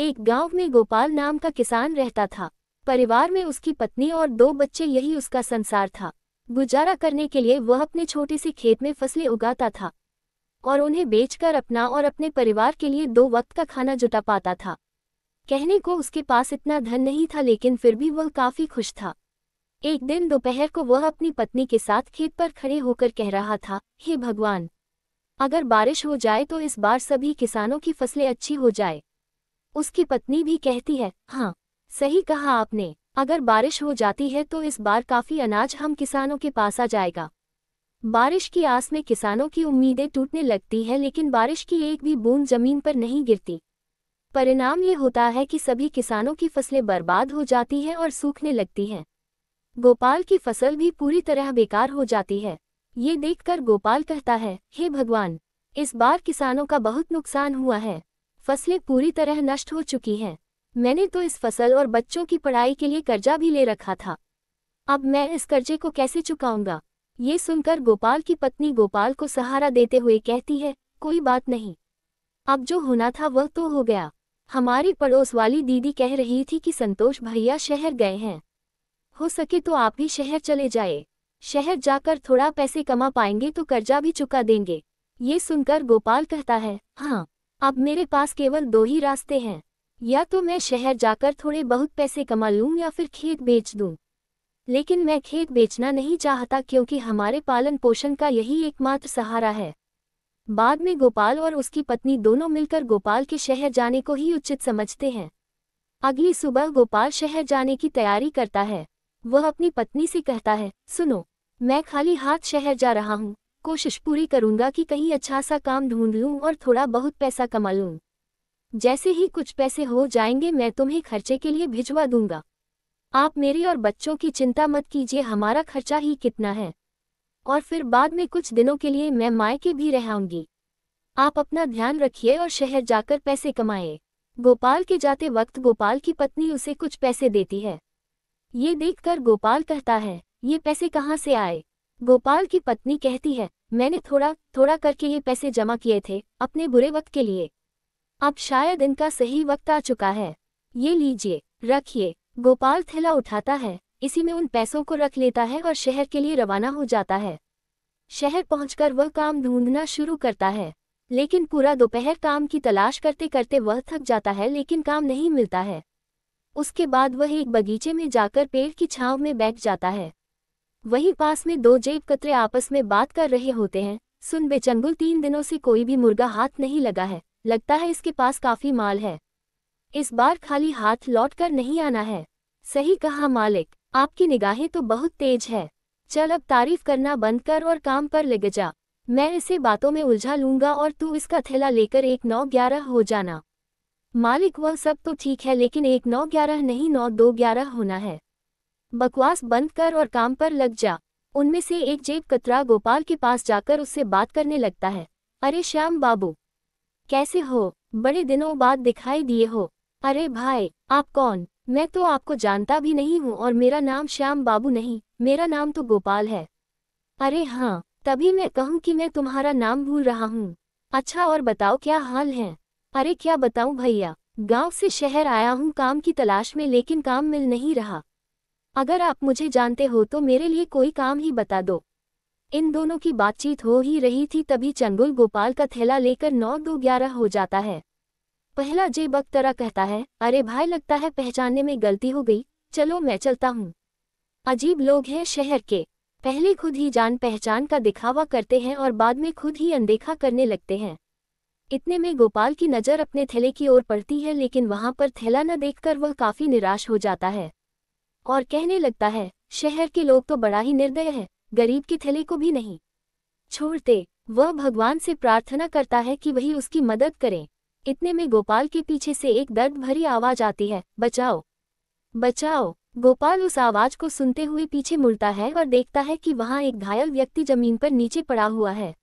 एक गांव में गोपाल नाम का किसान रहता था परिवार में उसकी पत्नी और दो बच्चे यही उसका संसार था गुजारा करने के लिए वह अपने छोटे से खेत में फसलें उगाता था और उन्हें बेचकर अपना और अपने परिवार के लिए दो वक्त का खाना जुटा पाता था कहने को उसके पास इतना धन नहीं था लेकिन फिर भी वह काफ़ी खुश था एक दिन दोपहर को वह अपनी पत्नी के साथ खेत पर खड़े होकर कह रहा था हे भगवान अगर बारिश हो जाए तो इस बार सभी किसानों की फसलें अच्छी हो जाए उसकी पत्नी भी कहती है हाँ सही कहा आपने अगर बारिश हो जाती है तो इस बार काफी अनाज हम किसानों के पास आ जाएगा बारिश की आस में किसानों की उम्मीदें टूटने लगती है लेकिन बारिश की एक भी बूंद जमीन पर नहीं गिरती परिणाम ये होता है कि सभी किसानों की फसलें बर्बाद हो जाती हैं और सूखने लगती हैं गोपाल की फसल भी पूरी तरह बेकार हो जाती है ये देखकर गोपाल कहता है हे भगवान इस बार किसानों का बहुत नुकसान हुआ है फसलें पूरी तरह नष्ट हो चुकी हैं मैंने तो इस फसल और बच्चों की पढ़ाई के लिए कर्जा भी ले रखा था अब मैं इस कर्जे को कैसे चुकाऊंगा ये सुनकर गोपाल की पत्नी गोपाल को सहारा देते हुए कहती है कोई बात नहीं अब जो होना था वह तो हो गया हमारी पड़ोस वाली दीदी कह रही थी कि संतोष भैया शहर गए हैं हो सके तो आप भी शहर चले जाए शहर जाकर थोड़ा पैसे कमा पाएंगे तो कर्जा भी चुका देंगे ये सुनकर गोपाल कहता है हाँ अब मेरे पास केवल दो ही रास्ते हैं या तो मैं शहर जाकर थोड़े बहुत पैसे कमा लूँ या फिर खेत बेच दूँ लेकिन मैं खेत बेचना नहीं चाहता क्योंकि हमारे पालन पोषण का यही एकमात्र सहारा है बाद में गोपाल और उसकी पत्नी दोनों मिलकर गोपाल के शहर जाने को ही उचित समझते हैं अगली सुबह गोपाल शहर जाने की तैयारी करता है वह अपनी पत्नी से कहता है सुनो मैं खाली हाथ शहर जा रहा हूँ कोशिश पूरी करूंगा कि कहीं अच्छा सा काम ढूंढ लूं और थोड़ा बहुत पैसा कमा लूं जैसे ही कुछ पैसे हो जाएंगे मैं तुम्हें खर्चे के लिए भिजवा दूंगा आप मेरी और बच्चों की चिंता मत कीजिए हमारा खर्चा ही कितना है और फिर बाद में कुछ दिनों के लिए मैं मायके भी रहाऊंगी आप अपना ध्यान रखिए और शहर जाकर पैसे कमाए गोपाल के जाते वक्त गोपाल की पत्नी उसे कुछ पैसे देती है ये देखकर गोपाल कहता है ये पैसे कहाँ से आए गोपाल की पत्नी कहती है मैंने थोड़ा थोड़ा करके ये पैसे जमा किए थे अपने बुरे वक्त के लिए अब शायद इनका सही वक्त आ चुका है ये लीजिए रखिए गोपाल थैला उठाता है इसी में उन पैसों को रख लेता है और शहर के लिए रवाना हो जाता है शहर पहुंचकर वह काम ढूंढना शुरू करता है लेकिन पूरा दोपहर काम की तलाश करते करते वह थक जाता है लेकिन काम नहीं मिलता है उसके बाद वह एक बगीचे में जाकर पेड़ की छांव में बैठ जाता है वहीं पास में दो जेब कतरे आपस में बात कर रहे होते हैं सुन बेचंगुल तीन दिनों से कोई भी मुर्गा हाथ नहीं लगा है लगता है इसके पास काफी माल है इस बार खाली हाथ लौट कर नहीं आना है सही कहा मालिक आपकी निगाहें तो बहुत तेज है चल अब तारीफ करना बंद कर और काम पर लग जा मैं इसे बातों में उलझा लूंगा और तू इसका थैला लेकर एक नौ ग्यारह हो जाना मालिक वह सब तो ठीक है लेकिन एक नौ ग्यारह नहीं नौ दो ग्यारह होना है बकवास बंद कर और काम पर लग जा उनमें से एक जेब कतरा गोपाल के पास जाकर उससे बात करने लगता है अरे श्याम बाबू कैसे हो बड़े दिनों बाद दिखाई दिए हो अरे भाई आप कौन मैं तो आपको जानता भी नहीं हूँ और मेरा नाम श्याम बाबू नहीं मेरा नाम तो गोपाल है अरे हाँ तभी मैं कहूँ कि मैं तुम्हारा नाम भूल रहा हूँ अच्छा और बताओ क्या हाल है अरे क्या बताऊँ भैया गांव से शहर आया हूँ काम की तलाश में लेकिन काम मिल नहीं रहा अगर आप मुझे जानते हो तो मेरे लिए कोई काम ही बता दो इन दोनों की बातचीत हो ही रही थी तभी चंगुल गोपाल का थैला लेकर नौ दो ग्यारह हो जाता है पहला जेब अख्तरा कहता है अरे भाई लगता है पहचानने में गलती हो गई चलो मैं चलता हूँ अजीब लोग हैं शहर के पहले खुद ही जान पहचान का दिखावा करते हैं और बाद में खुद ही अनदेखा करने लगते हैं इतने में गोपाल की नज़र अपने थैले की ओर पड़ती है लेकिन वहाँ पर थैला न देखकर वह काफ़ी निराश हो जाता है और कहने लगता है शहर के लोग तो बड़ा ही निर्दय है गरीब के थैले को भी नहीं छोड़ते वह भगवान से प्रार्थना करता है कि वही उसकी मदद करें इतने में गोपाल के पीछे से एक दर्द भरी आवाज आती है बचाओ बचाओ गोपाल उस आवाज को सुनते हुए पीछे मुड़ता है और देखता है कि वहां एक घायल व्यक्ति जमीन पर नीचे पड़ा हुआ है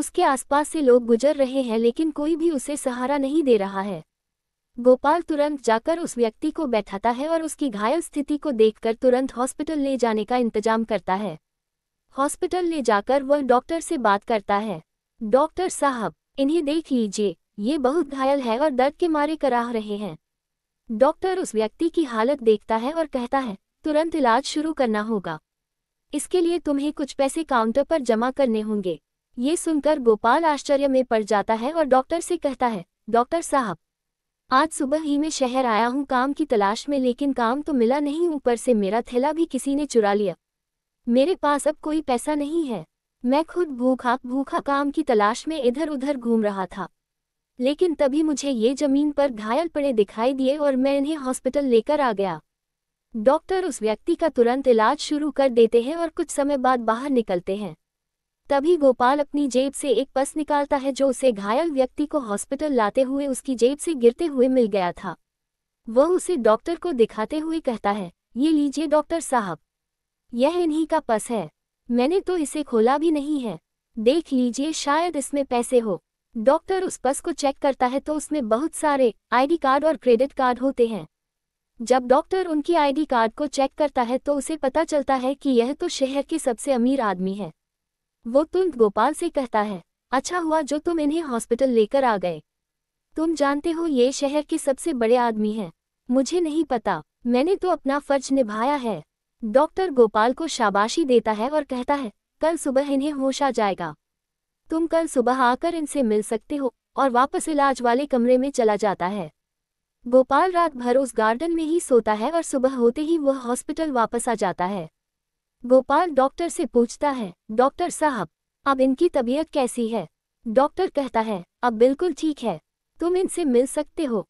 उसके आसपास से लोग गुजर रहे हैं लेकिन कोई भी उसे सहारा नहीं दे रहा है गोपाल तुरंत जाकर उस व्यक्ति को बैठाता है और उसकी घायल स्थिति को देखकर तुरंत हॉस्पिटल ले जाने का इंतजाम करता है हॉस्पिटल ले जाकर वह डॉक्टर से बात करता है डॉक्टर साहब इन्हें देख लीजिए ये बहुत घायल है और दर्द के मारे कराह रहे हैं डॉक्टर उस व्यक्ति की हालत देखता है और कहता है तुरंत इलाज शुरू करना होगा इसके लिए तुम्हें कुछ पैसे काउंटर पर जमा करने होंगे ये सुनकर गोपाल आश्चर्य में पड़ जाता है और डॉक्टर से कहता है डॉक्टर साहब आज सुबह ही मैं शहर आया हूँ काम की तलाश में लेकिन काम तो मिला नहीं ऊपर से मेरा थैला भी किसी ने चुरा लिया मेरे पास अब कोई पैसा नहीं है मैं खुद भूखा भूखा काम की तलाश में इधर उधर घूम रहा था लेकिन तभी मुझे ये जमीन पर घायल पड़े दिखाई दिए और मैं इन्हें हॉस्पिटल लेकर आ गया डॉक्टर उस व्यक्ति का तुरंत इलाज शुरू कर देते हैं और कुछ समय बाद बाहर निकलते हैं तभी गोपाल अपनी जेब से एक पस निकालता है जो उसे घायल व्यक्ति को हॉस्पिटल लाते हुए उसकी जेब से गिरते हुए मिल गया था वह उसे डॉक्टर को दिखाते हुए कहता है ये लीजिए डॉक्टर साहब यह इन्हीं का पस है मैंने तो इसे खोला भी नहीं है देख लीजिए शायद इसमें पैसे हो डॉक्टर उस पस को चेक करता है तो उसमें बहुत सारे आईडी कार्ड और क्रेडिट कार्ड होते हैं जब डॉक्टर उनकी आईडी कार्ड को चेक करता है तो उसे पता चलता है कि यह तो शहर के सबसे अमीर आदमी है वो तुरंत गोपाल से कहता है अच्छा हुआ जो तुम इन्हें हॉस्पिटल लेकर आ गए तुम जानते हो ये शहर के सबसे बड़े आदमी हैं मुझे नहीं पता मैंने तो अपना फर्ज निभाया है डॉक्टर गोपाल को शाबाशी देता है और कहता है कल सुबह इन्हें होश आ जाएगा तुम कल सुबह आकर इनसे मिल सकते हो और वापस इलाज वाले कमरे में चला जाता है गोपाल रात भर उस गार्डन में ही सोता है और सुबह होते ही वह हॉस्पिटल वापस आ जाता है गोपाल डॉक्टर से पूछता है डॉक्टर साहब अब इनकी तबीयत कैसी है डॉक्टर कहता है अब बिल्कुल ठीक है तुम इनसे मिल सकते हो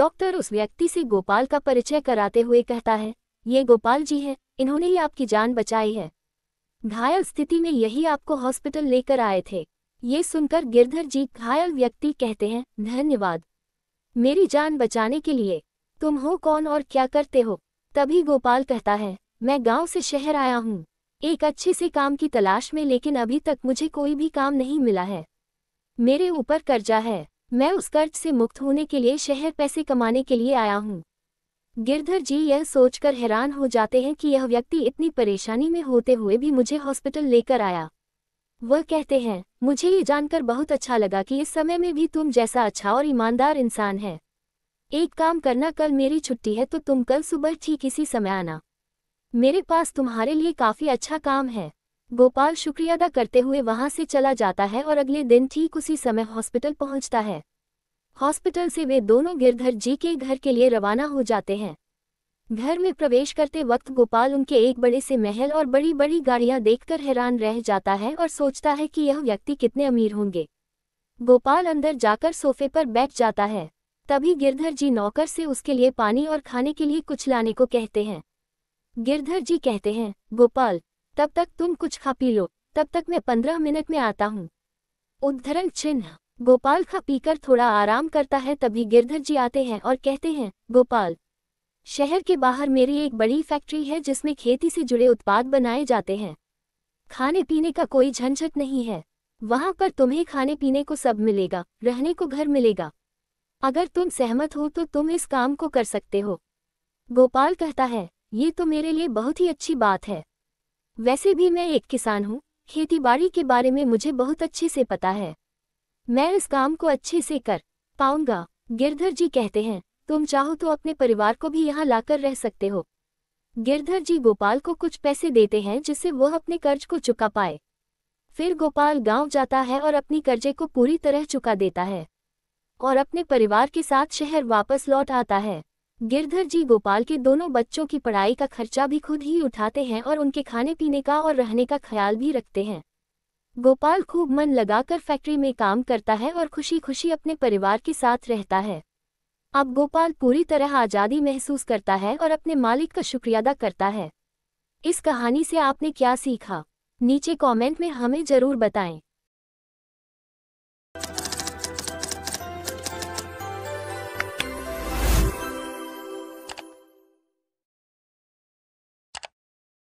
डॉक्टर उस व्यक्ति से गोपाल का परिचय कराते हुए कहता है ये गोपाल जी हैं इन्होंने ही आपकी जान बचाई है घायल स्थिति में यही आपको हॉस्पिटल लेकर आए थे ये सुनकर गिरधर जी घायल व्यक्ति कहते हैं धन्यवाद मेरी जान बचाने के लिए तुम हो कौन और क्या करते हो तभी गोपाल कहता है मैं गांव से शहर आया हूँ एक अच्छे से काम की तलाश में लेकिन अभी तक मुझे कोई भी काम नहीं मिला है मेरे ऊपर कर्जा है मैं उस कर्ज से मुक्त होने के लिए शहर पैसे कमाने के लिए आया हूँ गिरधर जी यह सोचकर हैरान हो जाते हैं कि यह व्यक्ति इतनी परेशानी में होते हुए भी मुझे हॉस्पिटल लेकर आया वह कहते हैं मुझे ये जानकर बहुत अच्छा लगा कि इस समय में भी तुम जैसा अच्छा और ईमानदार इंसान है एक काम करना कल मेरी छुट्टी है तो तुम कल सुबह ठीक इसी समय आना मेरे पास तुम्हारे लिए काफ़ी अच्छा काम है गोपाल शुक्रिया अदा करते हुए वहां से चला जाता है और अगले दिन ठीक उसी समय हॉस्पिटल पहुंचता है हॉस्पिटल से वे दोनों गिरधर जी के घर के लिए रवाना हो जाते हैं घर में प्रवेश करते वक्त गोपाल उनके एक बड़े से महल और बड़ी बड़ी गाड़ियां देखकर हैरान रह जाता है और सोचता है कि यह व्यक्ति कितने अमीर होंगे गोपाल अंदर जाकर सोफे पर बैठ जाता है तभी गिरधर जी नौकर से उसके लिए पानी और खाने के लिए कुछ लाने को कहते हैं गिरधर जी कहते हैं गोपाल तब तक तुम कुछ खा पी लो तब तक मैं पंद्रह मिनट में आता हूँ उद्धरण चिन्ह गोपाल खा पीकर थोड़ा आराम करता है तभी गिरधर जी आते हैं और कहते हैं गोपाल शहर के बाहर मेरी एक बड़ी फैक्ट्री है जिसमें खेती से जुड़े उत्पाद बनाए जाते हैं खाने पीने का कोई झंझट नहीं है वहाँ पर तुम्हें खाने पीने को सब मिलेगा रहने को घर मिलेगा अगर तुम सहमत हो तो तुम इस काम को कर सकते हो गोपाल कहता है ये तो मेरे लिए बहुत ही अच्छी बात है वैसे भी मैं एक किसान हूँ खेतीबाड़ी के बारे में मुझे बहुत अच्छे से पता है मैं इस काम को अच्छे से कर पाऊंगा गिरधर जी कहते हैं तुम चाहो तो अपने परिवार को भी यहाँ लाकर रह सकते हो गिरधर जी गोपाल को कुछ पैसे देते हैं जिससे वह अपने कर्ज को चुका पाए फिर गोपाल गांव जाता है और अपनी कर्जे को पूरी तरह चुका देता है और अपने परिवार के साथ शहर वापस लौट आता है गिरधर जी गोपाल के दोनों बच्चों की पढ़ाई का खर्चा भी खुद ही उठाते हैं और उनके खाने पीने का और रहने का ख्याल भी रखते हैं गोपाल खूब मन लगाकर फैक्ट्री में काम करता है और खुशी खुशी अपने परिवार के साथ रहता है अब गोपाल पूरी तरह आज़ादी महसूस करता है और अपने मालिक का शुक्रिया अदा करता है इस कहानी से आपने क्या सीखा नीचे कमेंट में हमें ज़रूर बताएं